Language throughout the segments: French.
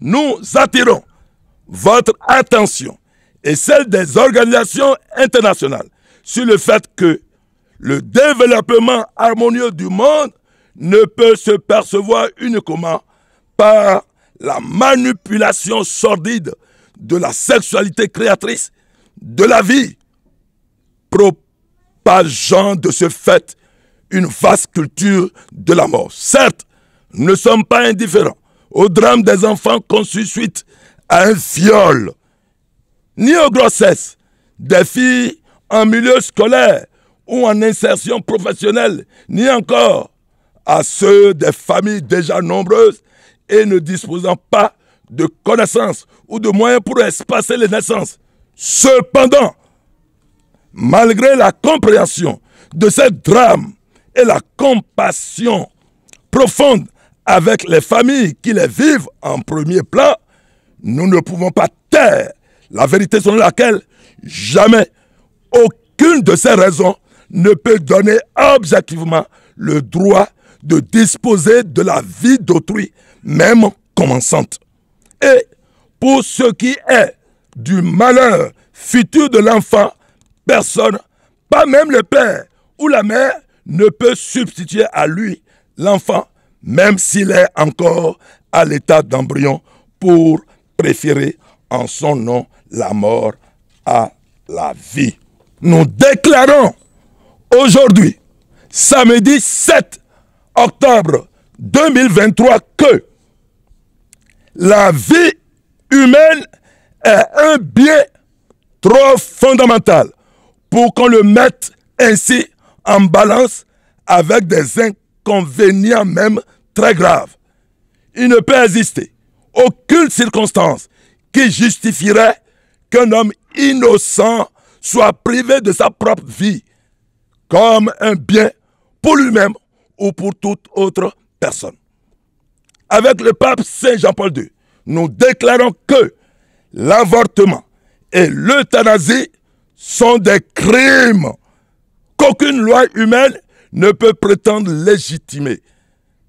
nous attirons votre attention et celle des organisations internationales sur le fait que le développement harmonieux du monde ne peut se percevoir uniquement par la manipulation sordide de la sexualité créatrice de la vie, propageant de ce fait une vaste culture de la mort. Certes, nous ne sommes pas indifférents au drame des enfants conçus suite à un viol, ni aux grossesses des filles en milieu scolaire ou en insertion professionnelle, ni encore à ceux des familles déjà nombreuses et ne disposant pas de connaissances ou de moyens pour espacer les naissances. Cependant, malgré la compréhension de ce drame et la compassion profonde avec les familles qui les vivent en premier plan, nous ne pouvons pas taire la vérité selon laquelle jamais aucune de ces raisons ne peut donner objectivement le droit de disposer de la vie d'autrui, même commençante. Et pour ce qui est du malheur futur de l'enfant, personne, pas même le père ou la mère, ne peut substituer à lui l'enfant même s'il est encore à l'état d'embryon, pour préférer en son nom la mort à la vie. Nous déclarons aujourd'hui, samedi 7 octobre 2023, que la vie humaine est un bien trop fondamental pour qu'on le mette ainsi en balance avec des inconvénient même très grave. Il ne peut exister aucune circonstance qui justifierait qu'un homme innocent soit privé de sa propre vie comme un bien pour lui-même ou pour toute autre personne. Avec le pape Saint Jean-Paul II, nous déclarons que l'avortement et l'euthanasie sont des crimes qu'aucune loi humaine ne peut prétendre légitimer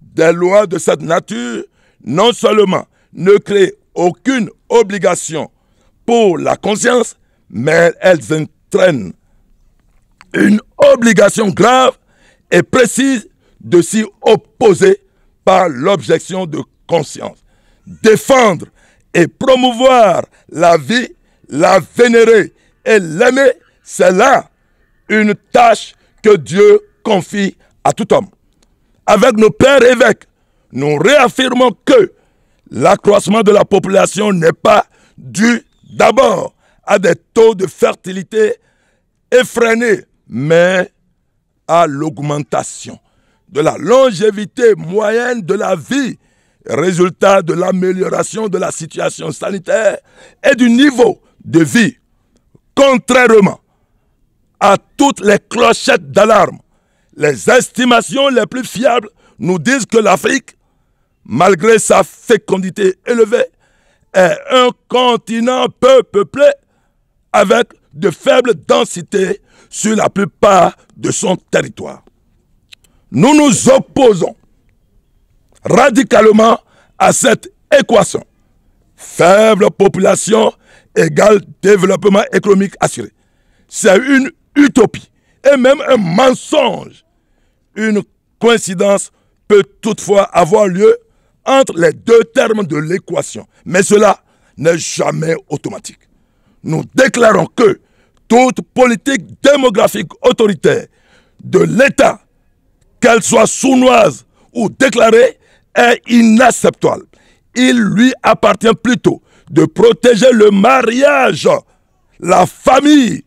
des lois de cette nature, non seulement ne créent aucune obligation pour la conscience, mais elles entraînent une obligation grave et précise de s'y opposer par l'objection de conscience. Défendre et promouvoir la vie, la vénérer et l'aimer, c'est là une tâche que Dieu confie à tout homme. Avec nos pères évêques, nous réaffirmons que l'accroissement de la population n'est pas dû d'abord à des taux de fertilité effrénés, mais à l'augmentation de la longévité moyenne de la vie, résultat de l'amélioration de la situation sanitaire et du niveau de vie, contrairement à toutes les clochettes d'alarme les estimations les plus fiables nous disent que l'Afrique, malgré sa fécondité élevée, est un continent peu peuplé avec de faibles densités sur la plupart de son territoire. Nous nous opposons radicalement à cette équation. Faible population égale développement économique assuré. C'est une utopie et même un mensonge une coïncidence peut toutefois avoir lieu entre les deux termes de l'équation, mais cela n'est jamais automatique. Nous déclarons que toute politique démographique autoritaire de l'État, qu'elle soit sournoise ou déclarée, est inacceptable. Il lui appartient plutôt de protéger le mariage, la famille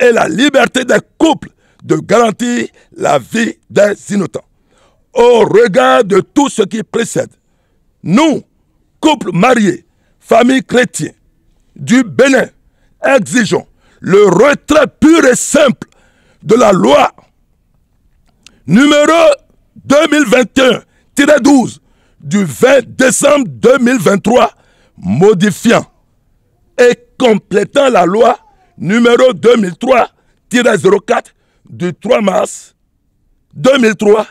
et la liberté des couples de garantir la vie des innocents. Au regard de tout ce qui précède, nous, couples mariés, famille chrétienne du Bénin, exigeons le retrait pur et simple de la loi numéro 2021-12 du 20 décembre 2023 modifiant et complétant la loi numéro 2003-04 du 3 mars 2003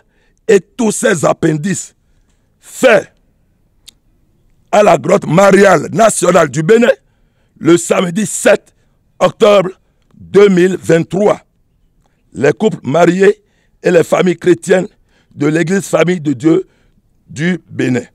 et tous ses appendices faits à la grotte mariale nationale du Bénin le samedi 7 octobre 2023. Les couples mariés et les familles chrétiennes de l'Église Famille de Dieu du Bénin.